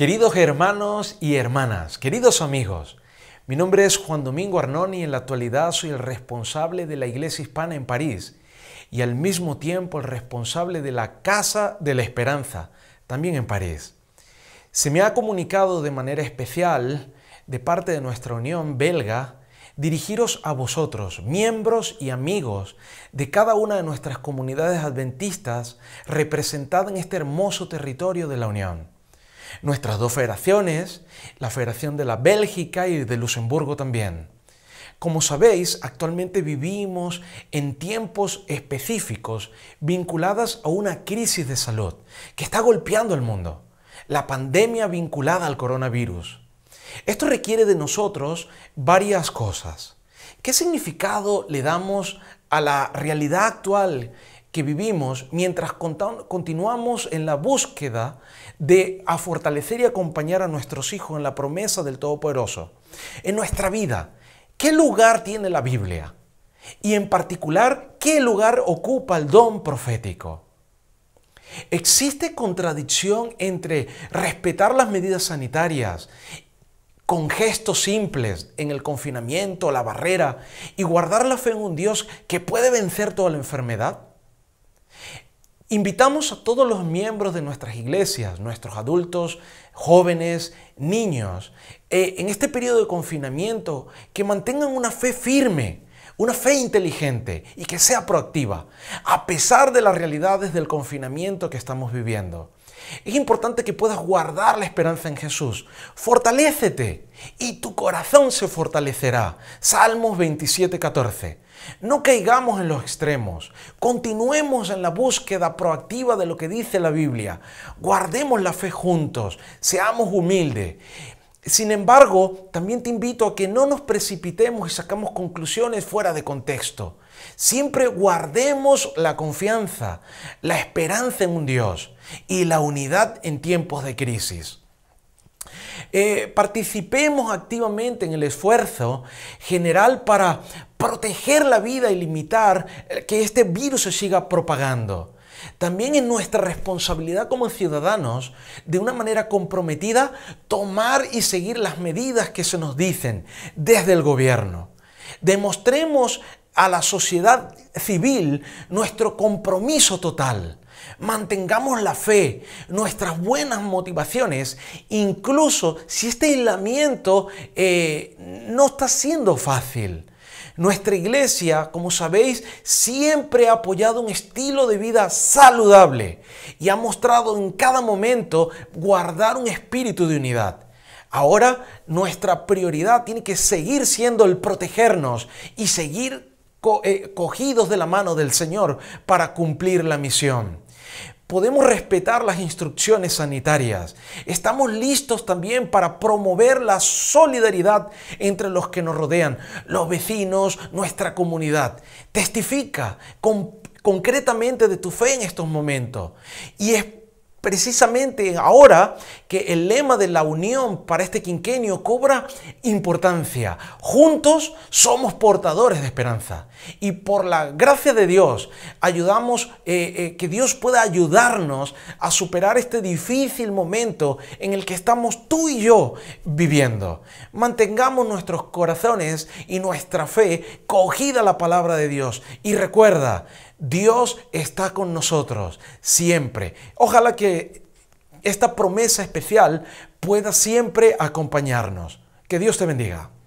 Queridos hermanos y hermanas, queridos amigos, mi nombre es Juan Domingo Arnón y en la actualidad soy el responsable de la Iglesia Hispana en París y al mismo tiempo el responsable de la Casa de la Esperanza, también en París. Se me ha comunicado de manera especial, de parte de nuestra Unión Belga, dirigiros a vosotros, miembros y amigos de cada una de nuestras comunidades adventistas representadas en este hermoso territorio de la Unión. Nuestras dos federaciones, la Federación de la Bélgica y de Luxemburgo también. Como sabéis, actualmente vivimos en tiempos específicos vinculadas a una crisis de salud que está golpeando el mundo, la pandemia vinculada al coronavirus. Esto requiere de nosotros varias cosas. ¿Qué significado le damos a la realidad actual que vivimos mientras continuamos en la búsqueda de a fortalecer y acompañar a nuestros hijos en la promesa del Todopoderoso. En nuestra vida, ¿qué lugar tiene la Biblia? Y en particular, ¿qué lugar ocupa el don profético? ¿Existe contradicción entre respetar las medidas sanitarias con gestos simples en el confinamiento, la barrera, y guardar la fe en un Dios que puede vencer toda la enfermedad? Invitamos a todos los miembros de nuestras iglesias, nuestros adultos, jóvenes, niños, eh, en este periodo de confinamiento, que mantengan una fe firme, una fe inteligente y que sea proactiva, a pesar de las realidades del confinamiento que estamos viviendo. Es importante que puedas guardar la esperanza en Jesús. Fortalécete y tu corazón se fortalecerá. Salmos 27, 14. No caigamos en los extremos, continuemos en la búsqueda proactiva de lo que dice la Biblia, guardemos la fe juntos, seamos humildes. Sin embargo, también te invito a que no nos precipitemos y sacamos conclusiones fuera de contexto. Siempre guardemos la confianza, la esperanza en un Dios y la unidad en tiempos de crisis. Eh, participemos activamente en el esfuerzo general para proteger la vida y limitar que este virus se siga propagando. También es nuestra responsabilidad como ciudadanos, de una manera comprometida, tomar y seguir las medidas que se nos dicen desde el gobierno. Demostremos a la sociedad civil nuestro compromiso total. Mantengamos la fe, nuestras buenas motivaciones, incluso si este aislamiento eh, no está siendo fácil. Nuestra iglesia, como sabéis, siempre ha apoyado un estilo de vida saludable y ha mostrado en cada momento guardar un espíritu de unidad. Ahora nuestra prioridad tiene que seguir siendo el protegernos y seguir eh, cogidos de la mano del Señor para cumplir la misión podemos respetar las instrucciones sanitarias. Estamos listos también para promover la solidaridad entre los que nos rodean, los vecinos, nuestra comunidad. Testifica concretamente de tu fe en estos momentos y es precisamente ahora que el lema de la unión para este quinquenio cobra importancia. Juntos somos portadores de esperanza y por la gracia de Dios ayudamos, eh, eh, que Dios pueda ayudarnos a superar este difícil momento en el que estamos tú y yo viviendo. Mantengamos nuestros corazones y nuestra fe cogida a la palabra de Dios y recuerda, Dios está con nosotros siempre. Ojalá que esta promesa especial pueda siempre acompañarnos. Que Dios te bendiga.